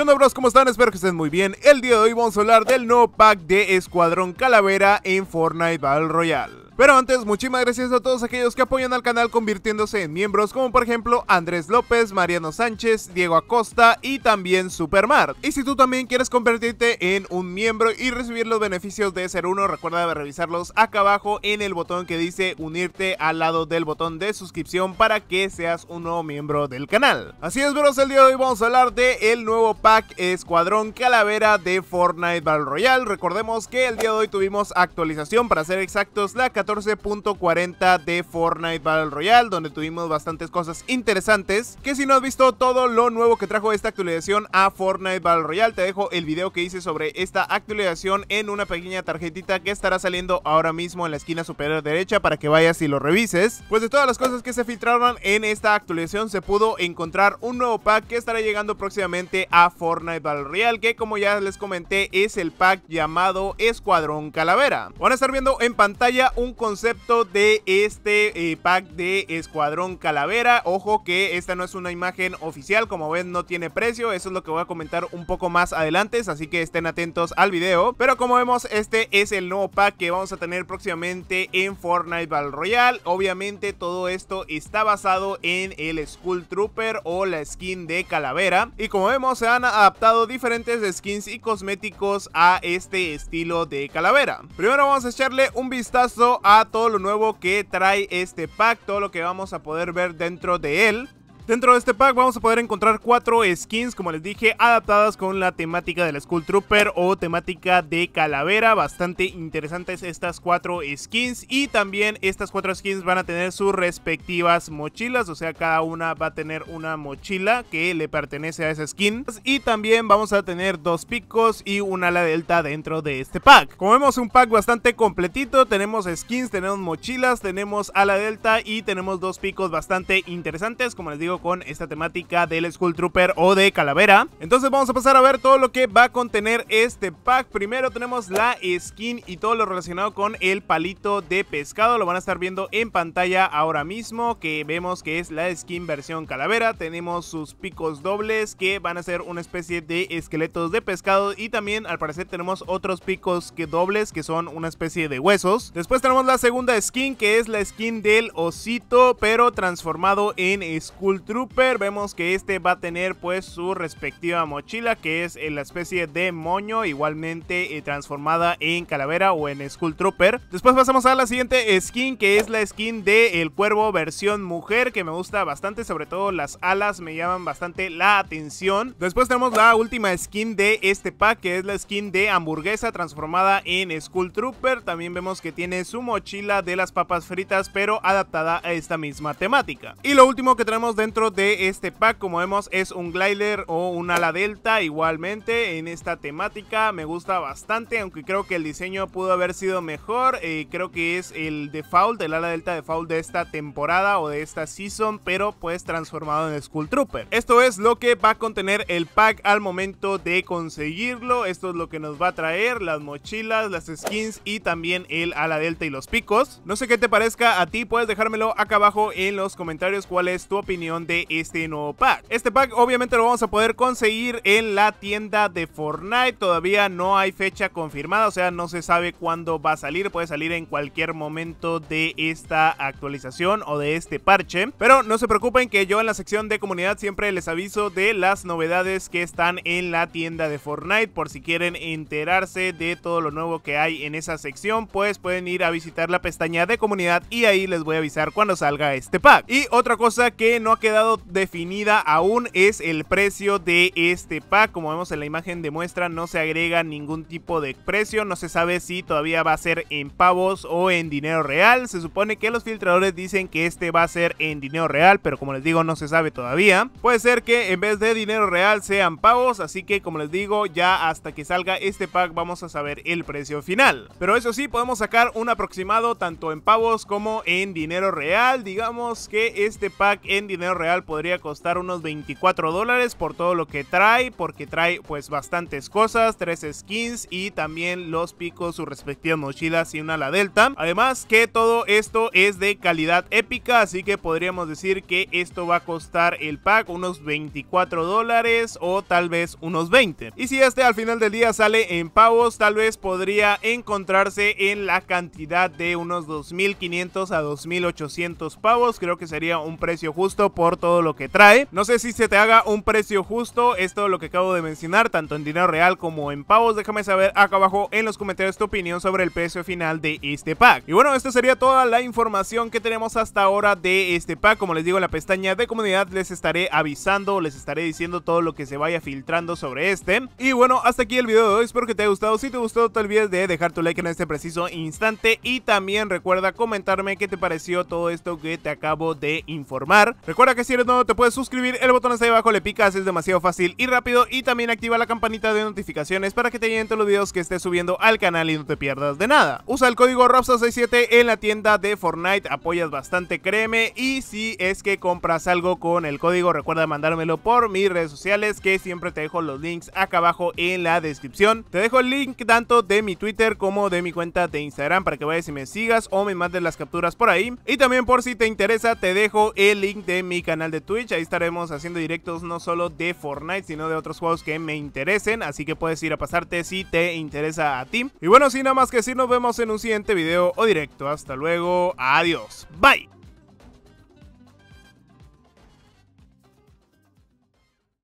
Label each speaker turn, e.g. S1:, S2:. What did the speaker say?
S1: ¿Qué onda bros? ¿Cómo están? Espero que estén muy bien. El día de hoy vamos a hablar del nuevo pack de Escuadrón Calavera en Fortnite Battle Royale. Pero antes, muchísimas gracias a todos aquellos que apoyan al canal convirtiéndose en miembros, como por ejemplo Andrés López, Mariano Sánchez, Diego Acosta y también Supermart. Y si tú también quieres convertirte en un miembro y recibir los beneficios de ser uno, recuerda revisarlos acá abajo en el botón que dice unirte al lado del botón de suscripción para que seas un nuevo miembro del canal. Así es, bros, el día de hoy vamos a hablar de el nuevo pack Escuadrón Calavera de Fortnite Battle Royale. Recordemos que el día de hoy tuvimos actualización, para ser exactos, la 14 14.40 de Fortnite Battle Royale, donde tuvimos bastantes cosas interesantes. Que si no has visto todo lo nuevo que trajo esta actualización a Fortnite Battle Royale, te dejo el video que hice sobre esta actualización en una pequeña tarjetita que estará saliendo ahora mismo en la esquina superior derecha para que vayas y lo revises. Pues de todas las cosas que se filtraron en esta actualización, se pudo encontrar un nuevo pack que estará llegando próximamente a Fortnite Battle Royale, que como ya les comenté, es el pack llamado Escuadrón Calavera. Van a estar viendo en pantalla un concepto de este eh, pack de Escuadrón Calavera. Ojo que esta no es una imagen oficial, como ven no tiene precio, eso es lo que voy a comentar un poco más adelante, así que estén atentos al video. Pero como vemos, este es el nuevo pack que vamos a tener próximamente en Fortnite Battle Royale. Obviamente todo esto está basado en el Skull Trooper o la skin de Calavera. Y como vemos, se han adaptado diferentes skins y cosméticos a este estilo de Calavera. Primero vamos a echarle un vistazo a a todo lo nuevo que trae este pack, todo lo que vamos a poder ver dentro de él. Dentro de este pack vamos a poder encontrar cuatro skins, como les dije, adaptadas con la temática del Skull Trooper o temática de calavera. Bastante interesantes estas cuatro skins y también estas cuatro skins van a tener sus respectivas mochilas, o sea, cada una va a tener una mochila que le pertenece a esa skin. Y también vamos a tener dos picos y un ala delta dentro de este pack. Como vemos, un pack bastante completito, tenemos skins, tenemos mochilas, tenemos ala delta y tenemos dos picos bastante interesantes, como les digo, con esta temática del Skull Trooper o de Calavera. Entonces vamos a pasar a ver todo lo que va a contener este pack. Primero tenemos la skin y todo lo relacionado con el palito de pescado. Lo van a estar viendo en pantalla ahora mismo que vemos que es la skin versión Calavera. Tenemos sus picos dobles que van a ser una especie de esqueletos de pescado y también al parecer tenemos otros picos que dobles que son una especie de huesos. Después tenemos la segunda skin que es la skin del osito pero transformado en Skull Trooper. Vemos que este va a tener pues su respectiva mochila que es eh, la especie de moño igualmente eh, transformada en calavera o en Skull Trooper. Después pasamos a la siguiente skin que es la skin de El Cuervo versión mujer que me gusta bastante, sobre todo las alas me llaman bastante la atención. Después tenemos la última skin de este pack que es la skin de hamburguesa transformada en Skull Trooper. También vemos que tiene su mochila de las papas fritas pero adaptada a esta misma temática. Y lo último que tenemos dentro dentro de este pack como vemos es un glider o un ala delta igualmente en esta temática me gusta bastante aunque creo que el diseño pudo haber sido mejor eh, creo que es el default el ala delta default de esta temporada o de esta season pero pues transformado en Skull Trooper esto es lo que va a contener el pack al momento de conseguirlo esto es lo que nos va a traer las mochilas las skins y también el ala delta y los picos no sé qué te parezca a ti puedes dejármelo acá abajo en los comentarios cuál es tu opinión de este nuevo pack. Este pack obviamente lo vamos a poder conseguir en la tienda de Fortnite. Todavía no hay fecha confirmada, o sea, no se sabe cuándo va a salir. Puede salir en cualquier momento de esta actualización o de este parche. Pero no se preocupen que yo en la sección de comunidad siempre les aviso de las novedades que están en la tienda de Fortnite. Por si quieren enterarse de todo lo nuevo que hay en esa sección, pues pueden ir a visitar la pestaña de comunidad y ahí les voy a avisar cuando salga este pack. Y otra cosa que no ha quedado Dado definida aún es el precio de este pack. Como vemos en la imagen de muestra no se agrega ningún tipo de precio. No se sabe si todavía va a ser en pavos o en dinero real. Se supone que los filtradores dicen que este va a ser en dinero real. Pero como les digo no se sabe todavía. Puede ser que en vez de dinero real sean pavos. Así que como les digo ya hasta que salga este pack vamos a saber el precio final. Pero eso sí podemos sacar un aproximado tanto en pavos como en dinero real. Digamos que este pack en dinero real podría costar unos 24 dólares por todo lo que trae, porque trae pues bastantes cosas, tres skins y también los picos, sus respectivas mochilas y una la delta. Además que todo esto es de calidad épica, así que podríamos decir que esto va a costar el pack unos 24 dólares o tal vez unos 20. Y si este al final del día sale en pavos, tal vez podría encontrarse en la cantidad de unos 2.500 a 2.800 pavos, creo que sería un precio justo por todo lo que trae. No sé si se te haga un precio justo esto lo que acabo de mencionar, tanto en dinero real como en pavos. Déjame saber acá abajo en los comentarios tu opinión sobre el precio final de este pack. Y bueno, esta sería toda la información que tenemos hasta ahora de este pack. Como les digo, en la pestaña de comunidad les estaré avisando, les estaré diciendo todo lo que se vaya filtrando sobre este. Y bueno, hasta aquí el video de hoy. Espero que te haya gustado. Si te gustó, no te olvides de dejar tu like en este preciso instante. Y también recuerda comentarme qué te pareció todo esto que te acabo de informar. Recuerda que si eres nuevo te puedes suscribir, el botón está ahí abajo, le picas, es demasiado fácil y rápido y también activa la campanita de notificaciones para que te lleguen todos los videos que estés subiendo al canal y no te pierdas de nada. Usa el código ROBSTAR67 en la tienda de Fortnite, apoyas bastante, créeme, y si es que compras algo con el código recuerda mandármelo por mis redes sociales que siempre te dejo los links acá abajo en la descripción. Te dejo el link tanto de mi Twitter como de mi cuenta de Instagram para que vayas y me sigas o me mandes las capturas por ahí. Y también por si te interesa te dejo el link de mi canal canal de Twitch. Ahí estaremos haciendo directos no solo de Fortnite, sino de otros juegos que me interesen. Así que puedes ir a pasarte si te interesa a ti. Y bueno, sin nada más que decir, nos vemos en un siguiente video o directo. Hasta luego, adiós, bye.